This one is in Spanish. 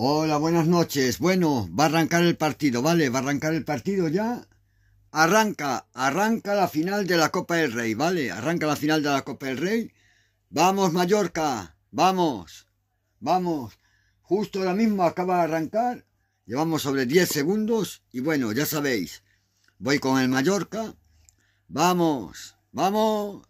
Hola, buenas noches. Bueno, va a arrancar el partido, ¿vale? Va a arrancar el partido ya. Arranca, arranca la final de la Copa del Rey, ¿vale? Arranca la final de la Copa del Rey. Vamos, Mallorca, vamos, vamos. Justo ahora mismo acaba de arrancar. Llevamos sobre 10 segundos y bueno, ya sabéis, voy con el Mallorca. Vamos, vamos.